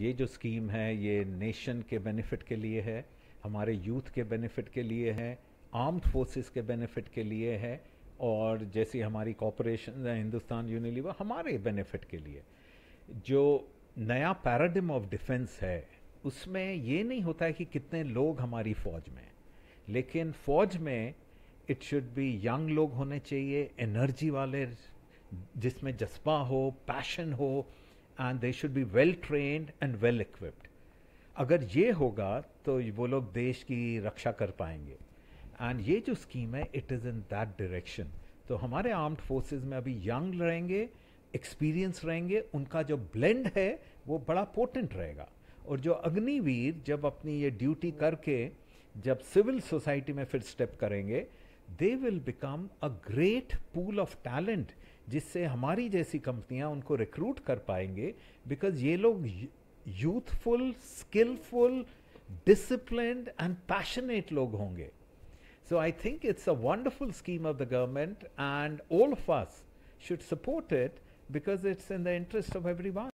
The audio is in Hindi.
ये जो स्कीम है ये नेशन के बेनिफिट के लिए है हमारे यूथ के बेनिफिट के लिए है आर्म्ड फोर्सेस के बेनिफिट के लिए है और जैसी हमारी कॉपोरेशन हिंदुस्तान यूनिलीवर हमारे बेनिफिट के लिए जो नया पैराडिम ऑफ डिफेंस है उसमें ये नहीं होता है कि कितने लोग हमारी फ़ौज में लेकिन फ़ौज में इट शुड बी यंग लोग होने चाहिए एनर्जी वाले जिसमें जज्बा हो पैशन हो and they should be well trained and well equipped अगर ये होगा तो वो लोग देश की रक्षा कर पाएंगे एंड ये जो स्कीम है it is in that direction तो हमारे आर्म्ड फोर्सेज में अभी यंग रहेंगे एक्सपीरियंस रहेंगे उनका जो ब्लेंड है वो बड़ा पोटेंट रहेगा और जो अग्निवीर जब अपनी ये ड्यूटी करके जब सिविल सोसाइटी में फिर स्टेप करेंगे they will become a great pool of talent जिससे हमारी जैसी कंपनियां उनको रिक्रूट कर पाएंगे बिकॉज ये लोग youthful skilful discipline and passionate लोग होंगे so I think it's a wonderful scheme of the government and all of us support it because it's in the interest of every